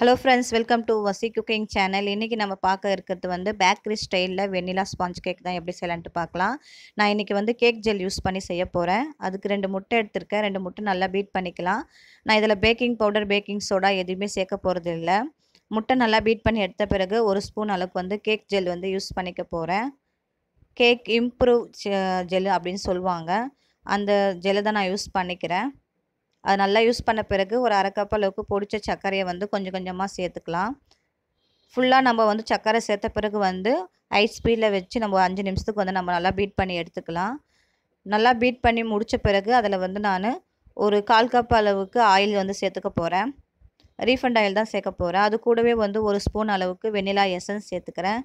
hello friends welcome to Vasi cooking channel இன்றைக்கி நம்ம பார்க்க இருக்கிறது வந்து பேக்கரி ஸ்டைலில் வெண்ணிலா ஸ்பாஞ்ச் கேக் தான் எப்படி செய்யலான்ட்டு பார்க்கலாம் நான் இன்றைக்கி வந்து கேக் ஜெல் யூஸ் பண்ணி செய்ய போகிறேன் அதுக்கு ரெண்டு முட்டை எடுத்திருக்கேன் ரெண்டு முட்டை நல்லா பீட் பண்ணிக்கலாம் நான் இதில் பேக்கிங் பவுடர் பேக்கிங் சோடா எதுவுமே சேர்க்க போகிறது இல்லை முட்டை நல்லா பீட் பண்ணி எடுத்த பிறகு ஒரு ஸ்பூன் அளவுக்கு வந்து கேக் ஜெல் வந்து யூஸ் பண்ணிக்க போகிறேன் கேக் இம்ப்ரூவ் ஜெல் அப்படின்னு சொல்லுவாங்க அந்த ஜெல்லை தான் நான் யூஸ் பண்ணிக்கிறேன் அது நல்லா யூஸ் பண்ண பிறகு ஒரு அரை கப் அளவுக்கு பொடிச்ச சர்க்கரையை வந்து கொஞ்சம் கொஞ்சமாக சேர்த்துக்கலாம் ஃபுல்லாக நம்ம வந்து சர்க்கரை சேர்த்த பிறகு வந்து ஹை ஸ்பீடில் வச்சு நம்ம அஞ்சு நிமிஷத்துக்கு வந்து நம்ம நல்லா பீட் பண்ணி எடுத்துக்கலாம் நல்லா பீட் பண்ணி முடித்த பிறகு அதில் வந்து நான் ஒரு கால் கப் அளவுக்கு ஆயில் வந்து சேர்த்துக்க போகிறேன் ரீஃபண்ட் ஆயில் தான் சேர்க்க போகிறேன் அது கூடவே வந்து ஒரு ஸ்பூன் அளவுக்கு வெண்ணிலா எசன்ஸ் சேர்த்துக்கிறேன்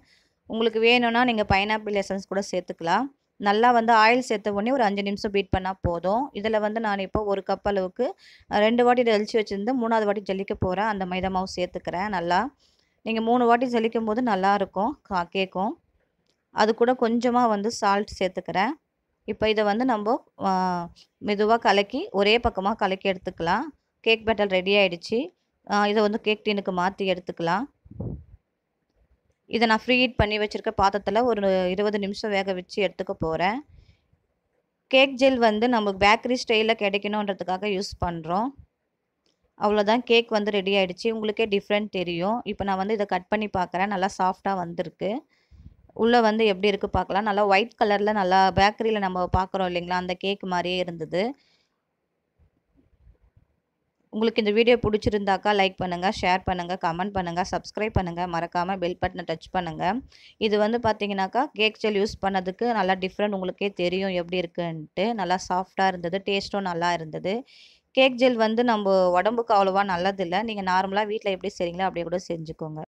உங்களுக்கு வேணும்னா நீங்கள் பைனாப்பிள் எசன்ஸ் கூட சேர்த்துக்கலாம் நல்லா வந்து ஆயில் சேர்த்த உடனே ஒரு அஞ்சு நிமிஷம் பீட் பண்ணால் போதும் இதில் வந்து நான் இப்போ ஒரு கப் அளவுக்கு ரெண்டு வாட்டி தெளித்து வச்சுருந்து மூணாவது வாட்டி ஜல்லிக்க போகிறேன் அந்த மைதா மாவு சேர்த்துக்கிறேன் நல்லா நீங்கள் மூணு வாட்டி ஜலிக்கும் போது நல்லாயிருக்கும் கா கேட்கும் அது கூட கொஞ்சமாக வந்து சால்ட் சேர்த்துக்கிறேன் இப்போ இதை வந்து நம்ம மெதுவாக கலக்கி ஒரே பக்கமாக கலக்கி எடுத்துக்கலாம் கேக் பேட்டல் ரெடி ஆகிடுச்சி இதை வந்து கேக் டீனுக்கு மாற்றி எடுத்துக்கலாம் இதை நான் ஃப்ரீ ஹீட் பண்ணி வச்சுருக்க பாத்திரத்தில் ஒரு இருபது நிமிஷம் வேக வச்சு எடுத்துக்க போகிறேன் கேக் ஜெல் வந்து நமக்கு பேக்கரி ஸ்டைலில் கிடைக்கணுன்றதுக்காக யூஸ் பண்ணுறோம் அவ்வளோதான் கேக் வந்து ரெடி ஆகிடுச்சு உங்களுக்கே டிஃப்ரெண்ட் தெரியும் இப்போ நான் வந்து இதை கட் பண்ணி பார்க்குறேன் நல்லா சாஃப்டாக வந்திருக்கு உள்ளே வந்து எப்படி இருக்குது பார்க்கலாம் நல்லா ஒயிட் கலரில் நல்லா பேக்கரியில் நம்ம பார்க்குறோம் இல்லைங்களா அந்த கேக் மாதிரியே இருந்தது உங்களுக்கு இந்த வீடியோ பிடிச்சிருந்தாக்கா லைக் பண்ணுங்கள் ஷேர் பண்ணுங்கள் கமெண்ட் பண்ணுங்கள் சப்ஸ்கிரைப் பண்ணுங்கள் மறக்காமல் பெல் பட்டனை டச் பண்ணுங்கள் இது வந்து பார்த்தீங்கன்னாக்கா கேக் செல் யூஸ் பண்ணதுக்கு நல்லா டிஃப்ரெண்ட் உங்களுக்கே தெரியும் எப்படி இருக்குன்ட்டு நல்லா சாஃப்டாக இருந்தது டேஸ்ட்டும் நல்லா இருந்தது கேக் ஜெல் வந்து நம்ம உடம்புக்கு அவ்வளோவா நல்லதில்லை நீங்கள் நார்மலாக வீட்டில் எப்படி செய்கிறீங்களோ அப்படியே கூட செஞ்சுக்கோங்க